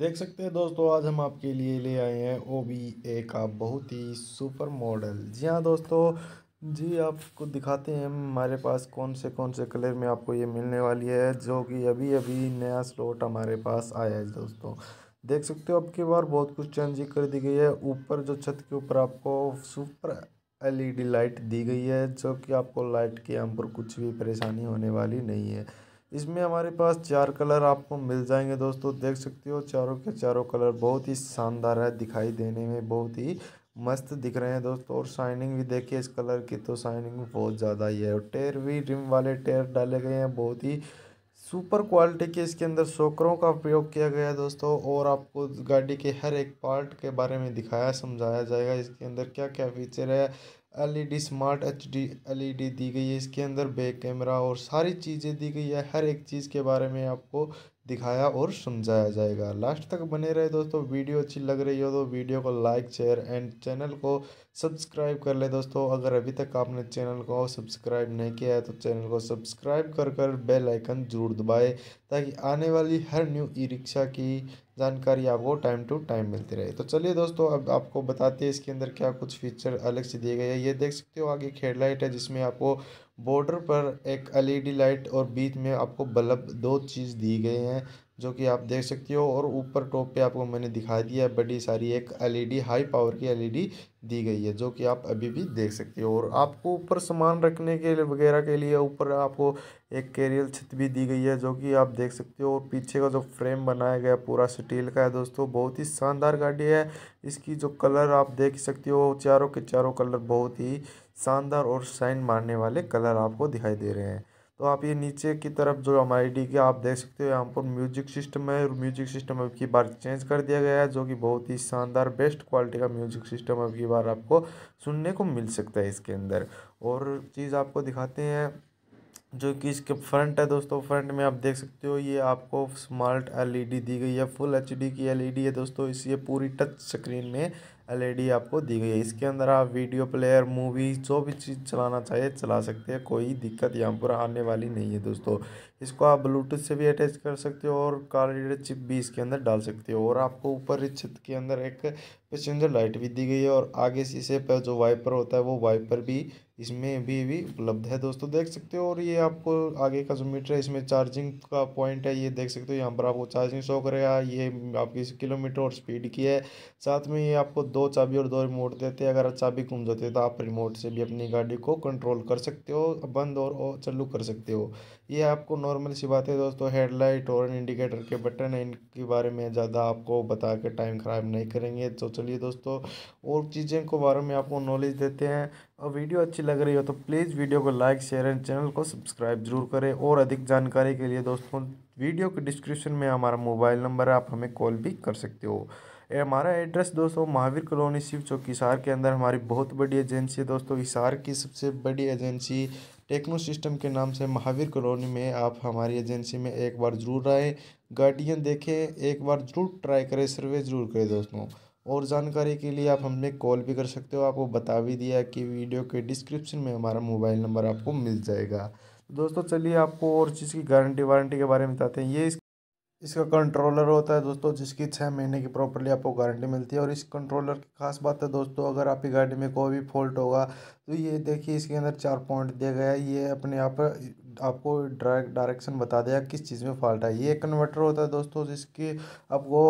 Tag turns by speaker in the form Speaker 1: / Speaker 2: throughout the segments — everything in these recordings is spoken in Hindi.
Speaker 1: देख सकते हैं दोस्तों आज हम आपके लिए ले आए हैं ओ बी ए का बहुत ही सुपर मॉडल जी हाँ दोस्तों जी आपको दिखाते हैं हमारे पास कौन से कौन से कलर में आपको ये मिलने वाली है जो कि अभी अभी नया स्लॉट हमारे पास आया है दोस्तों देख सकते हो अब की बार बहुत कुछ चेंजिंग कर दी गई है ऊपर जो छत के ऊपर आपको सुपर एलईडी लाइट दी गई है जो कि आपको लाइट के यहाँ पर कुछ भी परेशानी होने वाली नहीं है इसमें हमारे पास चार कलर आपको मिल जाएंगे दोस्तों देख सकते हो चारों के चारों कलर बहुत ही शानदार है दिखाई देने में बहुत ही मस्त दिख रहे हैं दोस्तों और शाइनिंग भी देखिए इस कलर की तो शाइनिंग बहुत ज़्यादा ही है और टेयर भी रिम वाले टेयर डाले गए हैं बहुत ही सुपर क्वालिटी के इसके अंदर सोकरों का प्रयोग किया गया है दोस्तों और आपको गाड़ी के हर एक पार्ट के बारे में दिखाया समझाया जाएगा इसके अंदर क्या क्या फीचर है एलईडी स्मार्ट एचडी एलईडी दी गई है इसके अंदर बैक कैमरा और सारी चीज़ें दी गई है हर एक चीज़ के बारे में आपको दिखाया और समझाया जाएगा लास्ट तक बने रहे दोस्तों वीडियो अच्छी लग रही हो तो वीडियो को लाइक शेयर एंड चैनल को सब्सक्राइब कर ले दोस्तों अगर अभी तक आपने चैनल को सब्सक्राइब नहीं किया है तो चैनल को सब्सक्राइब कर कर बेल आइकन ज़रूर दबाए ताकि आने वाली हर न्यू ई रिक्शा की जानकारी आपको टाइम टू टाइम मिलती रहे तो चलिए दोस्तों अब आपको बताते हैं इसके अंदर क्या कुछ फीचर अलग से दिए गए हैं ये देख सकते हो आगे हेडलाइट है जिसमें आपको बॉर्डर पर एक एल_ई_डी लाइट और बीच में आपको बल्ब दो चीज दी गए हैं जो कि आप देख सकते हो और ऊपर टॉप पे आपको मैंने दिखा दिया बड़ी सारी एक एल_ई_डी हाई पावर की एल_ई_डी दी गई है जो कि आप अभी भी देख सकते हो और आपको ऊपर सामान रखने के लिए वगैरह के लिए ऊपर आपको एक कैरियल छत भी दी गई है जो कि आप देख सकते हो और पीछे का जो फ्रेम बनाया गया पूरा स्टील का है दोस्तों बहुत ही शानदार गाड़ी है इसकी जो कलर आप देख सकते हो चारों के चारों कलर बहुत ही शानदार और शाइन मारने वाले कलर आपको दिखाई दे रहे हैं तो आप ये नीचे की तरफ जो हमारी डी के आप देख सकते हो यहाँ पर म्यूजिक सिस्टम है और म्यूजिक सिस्टम अब की बार चेंज कर दिया गया है जो कि बहुत ही शानदार बेस्ट क्वालिटी का म्यूजिक सिस्टम अब की बार आपको सुनने को मिल सकता है इसके अंदर और चीज़ आपको दिखाते हैं जो कि इसके फ्रंट है दोस्तों फ्रंट में आप देख सकते हो ये आपको स्मार्ट एलईडी दी गई है फुल एचडी की एलईडी है दोस्तों इस ये पूरी टच स्क्रीन में एलईडी आपको दी गई है इसके अंदर आप वीडियो प्लेयर मूवी जो भी चीज़ चलाना चाहिए चला सकते हैं कोई दिक्कत यहाँ पर आने वाली नहीं है दोस्तों इसको आप ब्लूटूथ से भी अटैच कर सकते हो और कार्ड रीडर चिप भी इसके अंदर डाल सकते हो और आपको ऊपर छत के अंदर एक पैसेंजर लाइट भी दी गई है और आगे शीशे पर जो वाइपर होता है वो वाइपर भी इसमें भी भी उपलब्ध है दोस्तों देख सकते हो और ये आपको आगे का जो मीटर है इसमें चार्जिंग का पॉइंट है ये देख सकते हो यहाँ पर आपको चार्जिंग शो करेगा ये आपकी किलोमीटर और स्पीड की है साथ में ये आपको दो चाबी और दो रिमोट देते हैं अगर चाबी घूम जाती है तो आप रिमोट से भी अपनी गाड़ी को कंट्रोल कर सकते हो बंद और, और चालू कर सकते हो ये आपको नॉर्मल सी बात है दोस्तों हेडलाइट और इंडिकेटर के बटन है इनके बारे में ज़्यादा आपको बता के टाइम ख़राब नहीं करेंगे तो चलिए दोस्तों और चीज़ें को बारे में आपको नॉलेज देते हैं और वीडियो अच्छी लग रही हो तो प्लीज़ वीडियो को लाइक शेयर एंड चैनल को सब्सक्राइब जरूर करें और अधिक जानकारी के लिए दोस्तों वीडियो के डिस्क्रिप्शन में हमारा मोबाइल नंबर है आप हमें कॉल भी कर सकते हो हमारा एड्रेस दोस्तों महावीर कॉलोनी शिव चौक हिसार के अंदर हमारी बहुत बड़ी एजेंसी है दोस्तों हिसार की सबसे बड़ी एजेंसी टेक्नो सिस्टम के नाम से महावीर कॉलोनी में आप हमारी एजेंसी में एक बार ज़रूर आए गार्डियन देखें एक बार ज़रूर ट्राई करें सर्वे ज़रूर करें दोस्तों और जानकारी के लिए आप हमें कॉल भी कर सकते हो आपको बता भी दिया कि वीडियो के डिस्क्रिप्शन में हमारा मोबाइल नंबर आपको मिल जाएगा दोस्तों चलिए आपको और चीज़ की गारंटी वारंटी के बारे में बताते हैं ये इसका कंट्रोलर होता है दोस्तों जिसकी छः महीने की प्रॉपरली आपको गारंटी मिलती है और इस कंट्रोलर की खास बात है दोस्तों अगर आपकी गाड़ी में कोई भी फॉल्ट होगा तो ये देखिए इसके अंदर चार पॉइंट दिया गया है ये अपने आप आपको डायरेक्शन बता देगा किस चीज़ में फॉल्ट है ये एक कन्वर्टर होता है दोस्तों जिसकी आपको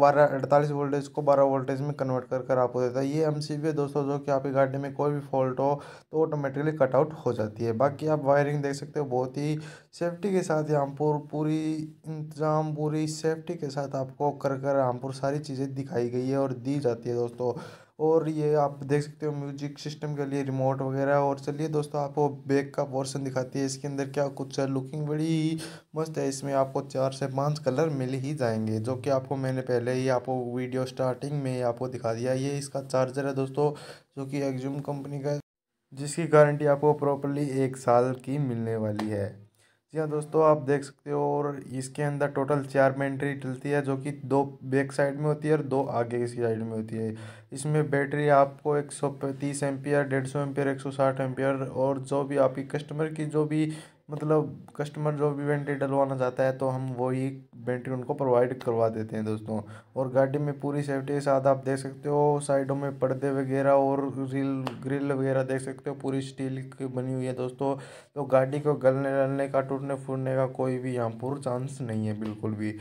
Speaker 1: बारह अड़तालीस वोल्टेज को बारह वोल्टेज में कन्वर्ट कर कर आपको देता है ये एम सी है दोस्तों जो कि आपकी गाड़ी में कोई भी फॉल्ट हो तो ऑटोमेटिकली कट आउट हो जाती है बाकी आप वायरिंग देख सकते हो बहुत ही सेफ्टी के साथ यहाँ पूरी इंतजाम पूरी सेफ्टी के साथ आपको कर कर रामपुर सारी चीज़ें दिखाई गई है और दी जाती है दोस्तों और ये आप देख सकते हो म्यूजिक सिस्टम के लिए रिमोट वगैरह और चलिए दोस्तों आपको बैक का पोर्शन दिखाती है इसके अंदर क्या कुछ है लुकिंग बड़ी मस्त है इसमें आपको चार से पाँच कलर मिल ही जाएंगे जो कि आपको मैंने पहले ही आपको वीडियो स्टार्टिंग में आपको दिखा दिया ये इसका चार्जर है दोस्तों जो कि एग्जूम कंपनी का जिसकी गारंटी आपको प्रॉपरली एक साल की मिलने वाली है जी हाँ दोस्तों आप देख सकते हो और इसके अंदर टोटल चार बैटरी चलती है जो कि दो बैक साइड में होती है और दो आगे की साइड में होती है इसमें बैटरी आपको एक सौ तीस आर डेढ़ सौ आर एक सौ साठ आर और जो भी आपकी कस्टमर की जो भी मतलब कस्टमर जो भी बैटरी डलवाना चाहता है तो हम वही बैटरी उनको प्रोवाइड करवा देते हैं दोस्तों और गाड़ी में पूरी सेफ्टी के साथ आप देख सकते हो साइडों में पर्दे वगैरह और रील ग्रिल वगैरह देख सकते हो पूरी स्टील की बनी हुई है दोस्तों तो गाड़ी को गलने ललने का टूटने फूटने का कोई भी यहाँ पर चांस नहीं है बिल्कुल भी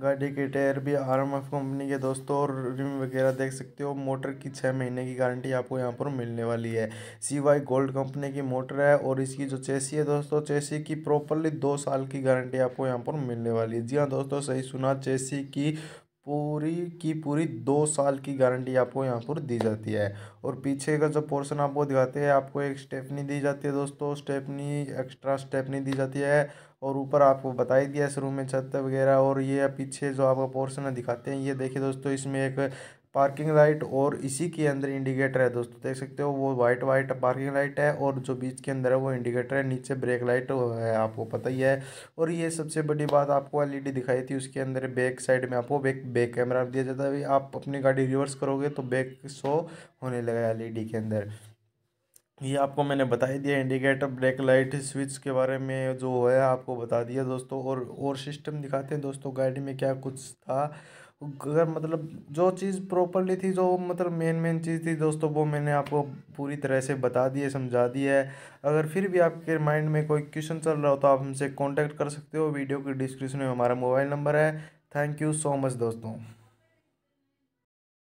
Speaker 1: गाड़ी के टायर भी आर एम एफ कंपनी के दोस्तों और रिम वगैरह देख सकते हो मोटर की छः महीने की गारंटी आपको यहाँ पर मिलने वाली है सी वाई गोल्ड कंपनी की मोटर है और इसकी जो चेसी है दोस्तों चेसी की प्रॉपरली दो साल की गारंटी आपको यहाँ पर मिलने वाली है जी हाँ दोस्तों सही सुना चेसी की पूरी की पूरी दो साल की गारंटी आपको यहाँ पर दी जाती है और पीछे का जो पोर्शन आपको दिखाते हैं आपको एक स्टेपनी दी जाती है दोस्तों स्टेपनी एक्स्ट्रा स्टेपनी दी जाती है और ऊपर आपको बताई दिया इस शुरू में छत वगैरह और ये पीछे जो आपका पोर्शन दिखाते हैं ये देखिए दोस्तों इसमें एक पार्किंग लाइट और इसी के अंदर इंडिकेटर है दोस्तों देख सकते हो वो वाइट वाइट पार्किंग लाइट है और जो बीच के अंदर है वो इंडिकेटर है नीचे ब्रेक लाइट है आपको पता ही है और ये सबसे बड़ी बात आपको एलईडी दिखाई थी उसके अंदर बैक साइड में आपको बैक बैक कैमरा दिया जाता है आप अपनी गाड़ी रिवर्स करोगे तो बैक शो होने लगा एल के अंदर ये आपको मैंने बता ही दिया इंडिकेटर ब्रेक लाइट स्विच के बारे में जो है आपको बता दिया दोस्तों और और सिस्टम दिखाते हैं दोस्तों गाड़ी में क्या कुछ था अगर मतलब जो चीज़ प्रॉपरली थी जो मतलब मेन मेन चीज़ थी दोस्तों वो मैंने आपको पूरी तरह से बता दी है समझा दी है अगर फिर भी आपके माइंड में कोई क्वेश्चन चल रहा हो तो आप हमसे कॉन्टैक्ट कर सकते हो वीडियो के डिस्क्रिप्शन में हमारा मोबाइल नंबर है थैंक यू सो मच दोस्तों